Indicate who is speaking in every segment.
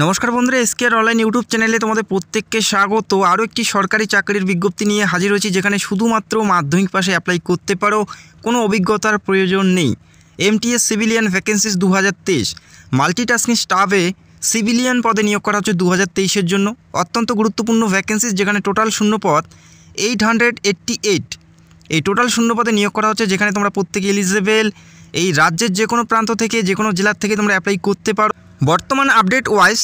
Speaker 1: নমস্কার বন্ধুরা এসকেআর online YouTube চ্যানেলে তোমাদের প্রত্যেককে স্বাগত আরও একটি সরকারি চাকরির বিজ্ঞপ্তি নিয়ে হাজির হয়েছি যেখানে শুধুমাত্র মাধ্যমিক পাশে অ্যাপ্লাই করতে পারো কোনো অভিজ্ঞতার প্রয়োজন নেই এমটিএস সিভিলিয়ান ভ্যাকেন্সিস দু হাজার তেইশ মাল্টিটাস্কিং স্টাফে সিভিলিয়ান পদে নিয়োগ করা হচ্ছে দু হাজার তেইশের জন্য অত্যন্ত গুরুত্বপূর্ণ ভ্যাকেন্সিস যেখানে টোটাল শূন্য পদ এইট হান্ড্রেড এইট্টি এইট এই টোটাল শূন্য পদে নিয়োগ করা হচ্ছে যেখানে তোমরা প্রত্যেকে এলিজেবেল এই রাজ্যের যে কোনো প্রান্ত থেকে যে কোনো জেলার থেকে তোমরা অ্যাপ্লাই করতে পারো বর্তমান আপডেট ওয়াইজ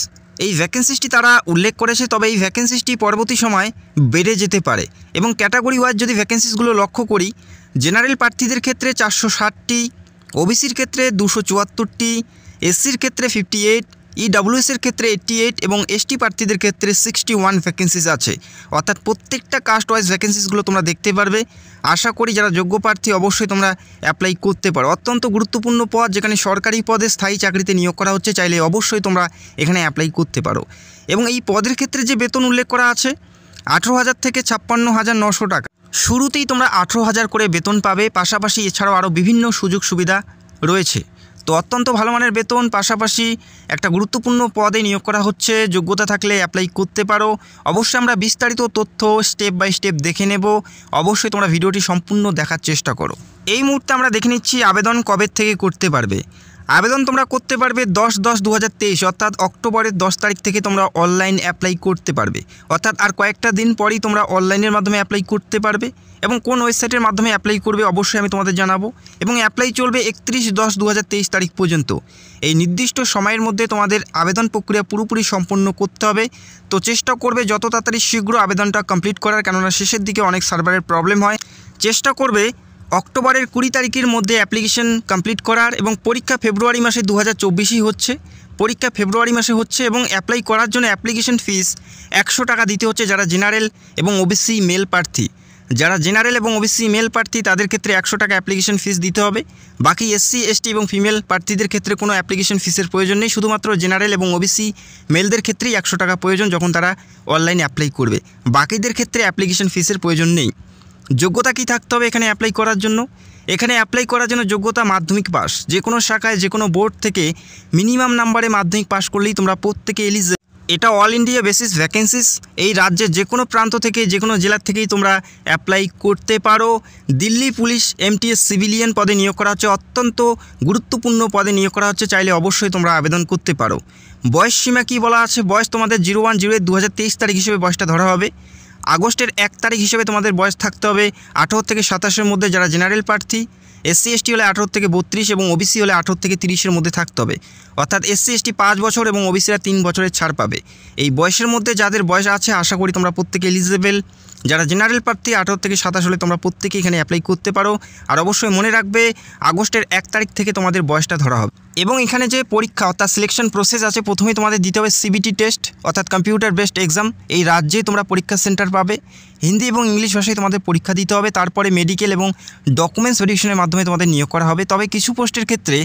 Speaker 1: এই ভ্যাকেন্সিসটি তারা উল্লেখ করেছে তবে এই ভ্যাকেন্সিসটি পরবর্তী সময় বেড়ে যেতে পারে এবং ক্যাটাগরি ওয়াইজ যদি ভ্যাকেন্সিসগুলো লক্ষ্য করি জেনারেল প্রার্থীদের ক্ষেত্রে চারশো ষাটটি ওবিসির ক্ষেত্রে দুশো চুয়াত্তরটি এসসির ক্ষেত্রে ফিফটি এইট ইডাব্লিউএসের e ক্ষেত্রে এইটটি এইট এবং এসটি প্রার্থীদের ক্ষেত্রে সিক্সটি ওয়ান ভ্যাকেন্সিস আছে অর্থাৎ প্রত্যেকটা কাস্ট ওয়াইজ ভ্যাকেন্সিসগুলো তোমরা দেখতে পারবে আশা করি যারা যোগ্য প্রার্থী অবশ্যই তোমরা অ্যাপ্লাই করতে পারো অত্যন্ত গুরুত্বপূর্ণ পদ যেখানে সরকারি পদে স্থায়ী চাকরিতে নিয়োগ করা হচ্ছে চাইলে অবশ্যই তোমরা এখানে অ্যাপ্লাই করতে পারো এবং এই পদের ক্ষেত্রে যে বেতন উল্লেখ করা আছে আঠেরো হাজার থেকে ছাপ্পান্ন হাজার নশো টাকা শুরুতেই তোমরা আঠেরো হাজার করে বেতন পাবে পাশাপাশি এছাড়াও আরও বিভিন্ন সুযোগ সুবিধা রয়েছে তো অত্যন্ত ভালো মানের বেতন পাশাপাশি একটা গুরুত্বপূর্ণ পদে নিয়োগ করা হচ্ছে যোগ্যতা থাকলে অ্যাপ্লাই করতে পারো অবশ্যই আমরা বিস্তারিত তথ্য স্টেপ বাই স্টেপ দেখে নেব অবশ্যই তোমরা ভিডিওটি সম্পূর্ণ দেখার চেষ্টা করো এই মুহূর্তে আমরা দেখে নিচ্ছি আবেদন কবে থেকে করতে পারবে আবেদন তোমরা করতে পারবে দশ দশ দু অর্থাৎ অক্টোবরের দশ তারিখ থেকে তোমরা অনলাইন অ্যাপ্লাই করতে পারবে অর্থাৎ আর কয়েকটা দিন পরেই তোমরা অনলাইনের মাধ্যমে অ্যাপ্লাই করতে পারবে এবং কোন ওয়েবসাইটের মাধ্যমে অ্যাপ্লাই করবে অবশ্যই আমি তোমাদের জানাবো এবং অ্যাপ্লাই চলবে একত্রিশ দশ দু তারিখ পর্যন্ত এই নির্দিষ্ট সময়ের মধ্যে তোমাদের আবেদন প্রক্রিয়া পুরোপুরি সম্পন্ন করতে হবে তো চেষ্টা করবে যত তাড়াতাড়ি শীঘ্র আবেদনটা কমপ্লিট করার কেননা শেষের দিকে অনেক সার্ভারের প্রবলেম হয় চেষ্টা করবে অক্টোবরের কুড়ি তারিখের মধ্যে অ্যাপ্লিকেশন কমপ্লিট করার এবং পরীক্ষা ফেব্রুয়ারি মাসে দু হাজার হচ্ছে পরীক্ষা ফেব্রুয়ারি মাসে হচ্ছে এবং অ্যাপ্লাই করার জন্য অ্যাপ্লিকেশন ফিস একশো টাকা দিতে হচ্ছে যারা জেনারেল এবং ওবিসি মেল প্রার্থী যারা জেনারেল এবং ওবিসি মেল প্রার্থী তাদের ক্ষেত্রে একশো টাকা অ্যাপ্লিকেশন ফিস দিতে হবে বাকি এসসি এসটি এবং ফিমেল প্রার্থীদের ক্ষেত্রে কোনো অ্যাপ্লিকেশন ফিসের প্রয়োজন নেই শুধুমাত্র জেনারেল এবং ওবিসি মেলদের ক্ষেত্রেই একশো টাকা প্রয়োজন যখন তারা অনলাইনে অ্যাপ্লাই করবে বাকিদের ক্ষেত্রে অ্যাপ্লিকেশন ফিসের প্রয়োজন নেই যোগ্যতা কি থাকতে হবে এখানে অ্যাপ্লাই করার জন্য এখানে অ্যাপ্লাই করার জন্য যোগ্যতা মাধ্যমিক পাস যে কোনো শাখায় যে কোনো বোর্ড থেকে মিনিমাম নাম্বারে মাধ্যমিক পাস করলেই তোমরা প্রত্যেকে এলিজে এটা অল ইন্ডিয়া বেসিস ভ্যাকেন্সিস এই রাজ্যের যে কোনো প্রান্ত থেকে যে কোনো জেলার থেকেই তোমরা অ্যাপ্লাই করতে পারো দিল্লি পুলিশ এমটিএস সিভিলিয়ান পদে নিয়োগ করা হচ্ছে অত্যন্ত গুরুত্বপূর্ণ পদে নিয়োগ করা হচ্ছে চাইলে অবশ্যই তোমরা আবেদন করতে পারো বয়স সীমা কী বলা আছে বয়স তোমাদের জিরো ওয়ান জিরো এইট দু তারিখ হিসেবে বয়সটা ধরা হবে আগস্টের এক তারিখ হিসেবে তোমাদের বয়স থাকতে হবে আঠারো থেকে সাতাশের মধ্যে যারা জেনারেল প্রার্থী এসসি এসটি হলে আঠারো থেকে বত্রিশ এবং ওবিসি হলে আঠারো থেকে তিরিশের মধ্যে থাকতে হবে অর্থাৎ এসসি এসটি পাঁচ বছর এবং ওবিসিরা তিন বছরের ছাড় পাবে এই বয়সের মধ্যে যাদের বয়স আছে আশা করি তোমরা প্রত্যেকে এলিজেবেল যারা জেনারেল প্রার্থী আঠারো থেকে সাতাশ হলে তোমরা প্রত্যেকে এখানে অ্যাপ্লাই করতে পারো আর অবশ্যই মনে রাখবে আগস্টের এক তারিখ থেকে তোমাদের বয়সটা ধরা হবে এবং এখানে যে পরীক্ষা অর্থাৎ সিলেকশন প্রসেস আছে প্রথমে তোমাদের দিতে হবে সিবিটি টেস্ট অর্থাৎ কম্পিউটার বেসড এক্সাম এই রাজ্যে তোমরা পরীক্ষা সেন্টার পাবে হিন্দি এবং ইংলিশ ভাষায় তোমাদের পরীক্ষা দিতে হবে তারপরে মেডিকেল এবং ডকুমেন্টস ভেরিফিকেশনের মাধ্যমে তোমাদের নিয়োগ করা হবে তবে কিছু পোস্টের ক্ষেত্রে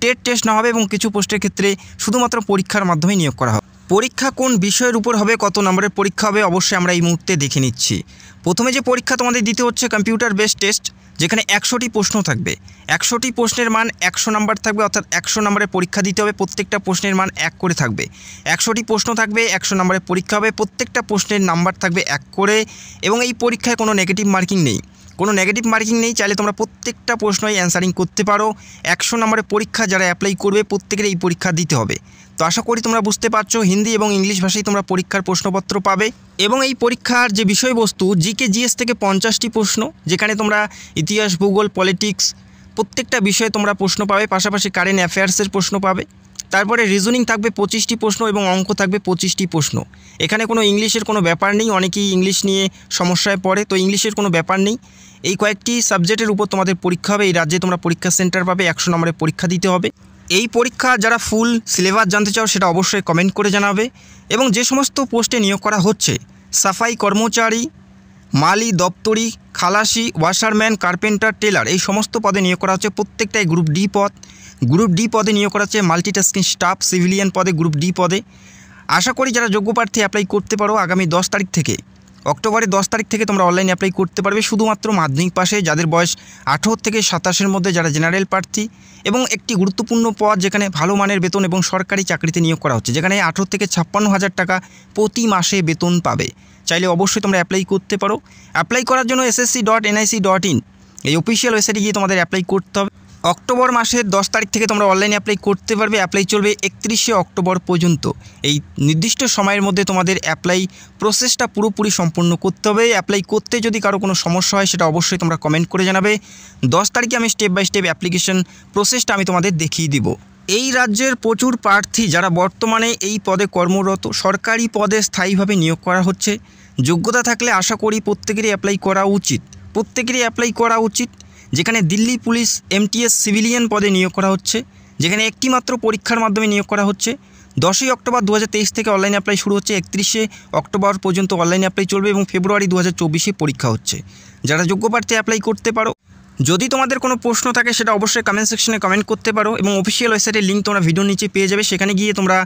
Speaker 1: টেট টেস্ট না হবে এবং কিছু পোস্টের ক্ষেত্রে শুধুমাত্র পরীক্ষার মাধ্যমে নিয়োগ করা হবে পরীক্ষা কোন বিষয়ের উপর হবে কত নম্বরের পরীক্ষা হবে অবশ্যই আমরা এই মুহূর্তে দেখে নিচ্ছি প্রথমে যে পরীক্ষা তোমাদের দিতে হচ্ছে কম্পিউটার বেস টেস্ট যেখানে একশোটি প্রশ্ন থাকবে একশোটি প্রশ্নের মান একশো নাম্বার থাকবে অর্থাৎ একশো নম্বরে পরীক্ষা দিতে হবে প্রত্যেকটা প্রশ্নের মান এক করে থাকবে একশোটি প্রশ্ন থাকবে একশো নম্বরে পরীক্ষা হবে প্রত্যেকটা প্রশ্নের নাম্বার থাকবে এক করে এবং এই পরীক্ষায় কোনো নেগেটিভ মার্কিং নেই কোনো নেগেটিভ মার্কিং নেই চাইলে তোমরা প্রত্যেকটা প্রশ্নই অ্যান্সারিং করতে পারো একশো নম্বরের পরীক্ষা যারা অ্যাপ্লাই করবে প্রত্যেকের এই পরীক্ষা দিতে হবে তো আশা করি তোমরা বুঝতে পারছো হিন্দি এবং ইংলিশ ভাষায় তোমরা পরীক্ষার প্রশ্নপত্র পাবে এবং এই পরীক্ষার যে বিষয়বস্তু জিকে জিএস থেকে পঞ্চাশটি প্রশ্ন যেখানে তোমরা ইতিহাস ভূগোল পলিটিক্স প্রত্যেকটা বিষয়ে তোমরা প্রশ্ন পাবে পাশাপাশি কারেন্ট অ্যাফেয়ার্সের প্রশ্ন পাবে তারপরে রিজনিং থাকবে পঁচিশটি প্রশ্ন এবং অঙ্ক থাকবে পঁচিশটি প্রশ্ন এখানে কোনো ইংলিশের কোনো ব্যাপার নেই অনেকেই ইংলিশ নিয়ে সমস্যায় পড়ে তো ইংলিশের কোনো ব্যাপার নেই এই কয়েকটি সাবজেক্টের উপর তোমাদের পরীক্ষা হবে এই রাজ্যে তোমরা পরীক্ষা সেন্টার পাবে একশো নম্বরে পরীক্ষা দিতে হবে এই পরীক্ষা যারা ফুল সিলেবাস জানতে চাও সেটা অবশ্যই কমেন্ট করে জানাবে এবং যে সমস্ত পোস্টে নিয়োগ করা হচ্ছে সাফাই কর্মচারী মালি দপ্তরি খালাসি ওয়াশারম্যান কার্পেন্টার টেলার এই সমস্ত পদে নিয়োগ করা হচ্ছে প্রত্যেকটাই গ্রুপ ডি পথ গ্রুপ ডি পদে নিয়োগ করা হচ্ছে মাল্টিটাস্কিং স্টাফ সিভিলিয়ান পদে গ্রুপ ডি পদে আশা করি যারা যোগ্য প্রার্থী অ্যাপ্লাই করতে পারো আগামী দশ তারিখ থেকে অক্টোবরের দশ তারিখ থেকে তোমরা অনলাইনে অ্যাপ্লাই করতে পারবে শুধুমাত্র মাধ্যমিক পাশে যাদের বয়স আঠেরো থেকে সাতাশের মধ্যে যারা জেনারেল প্রার্থী এবং একটি গুরুত্বপূর্ণ পদ যেখানে ভালো মানের বেতন এবং সরকারি চাকরিতে নিয়োগ করা হচ্ছে যেখানে আঠেরো থেকে ছাপ্পান্ন হাজার টাকা প্রতি মাসে বেতন পাবে চাইলে অবশ্যই তোমরা অ্যাপ্লাই করতে পারো অ্যাপ্লাই করার জন্য SSC dot NIC dot in এই অফিসিয়াল ওয়েবসাইটে গিয়ে তোমাদের অ্যাপ্লাই করতে হবে অক্টোবর মাসের দশ তারিখ থেকে তোমরা অনলাইনে অ্যাপ্লাই করতে পারবে অ্যাপ্লাই চলবে একত্রিশে অক্টোবর পর্যন্ত এই নির্দিষ্ট সময়ের মধ্যে তোমাদের অ্যাপ্লাই প্রসেসটা পুরোপুরি সম্পূর্ণ করতে হবে অ্যাপ্লাই করতে যদি কারো কোনো সমস্যা হয় সেটা অবশ্যই তোমরা কমেন্ট করে জানাবে দশ তারিখে আমি স্টেপ বাই স্টেপ অ্যাপ্লিকেশন প্রসেসটা আমি তোমাদের দেখিয়ে দিব এই রাজ্যের প্রচুর প্রার্থী যারা বর্তমানে এই পদে কর্মরত সরকারি পদে স্থায়ীভাবে নিয়োগ করা হচ্ছে যোগ্যতা থাকলে আশা করি প্রত্যেকেরই অ্যাপ্লাই করা উচিত প্রত্যেকেরই অ্যাপ্লাই করা উচিত যেখানে দিল্লি পুলিশ এমটিএস সিভিলিয়ান পদে নিয়োগ করা হচ্ছে যেখানে একটি মাত্র পরীক্ষার মাধ্যমে নিয়োগ করা হচ্ছে দশই অক্টোবর দু থেকে অনলাইন অ্যাপ্লাই শুরু হচ্ছে একত্রিশে অক্টোবর পর্যন্ত অনলাইন অ্যাপ্লাই চলবে এবং ফেব্রুয়ারি দু হাজার পরীক্ষা হচ্ছে যারা যোগ্য প্রার্থী অ্যাপ্লাই করতে পারো যদি তোমাদের কোনো প্রশ্ন থাকে সেটা অবশ্যই কমেন্ট সেকশনে কমেন্ট করতে পারো এবং অফিসিয়াল ওয়েবসাইটের লিঙ্ক তোমরা ভিডিওর নিচে পেয়ে যাবে সেখানে গিয়ে তোমরা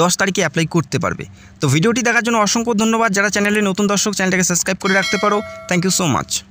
Speaker 1: দশ তারিখে অ্যাপ্লাই করতে পারবে তো ভিডিওটি দেখার জন্য অসংখ্য ধন্যবাদ যারা চ্যানেলে নতুন দর্শক চ্যানেলটাকে সাবস্ক্রাইব করে রাখতে পারো থ্যাংক ইউ সো মাচ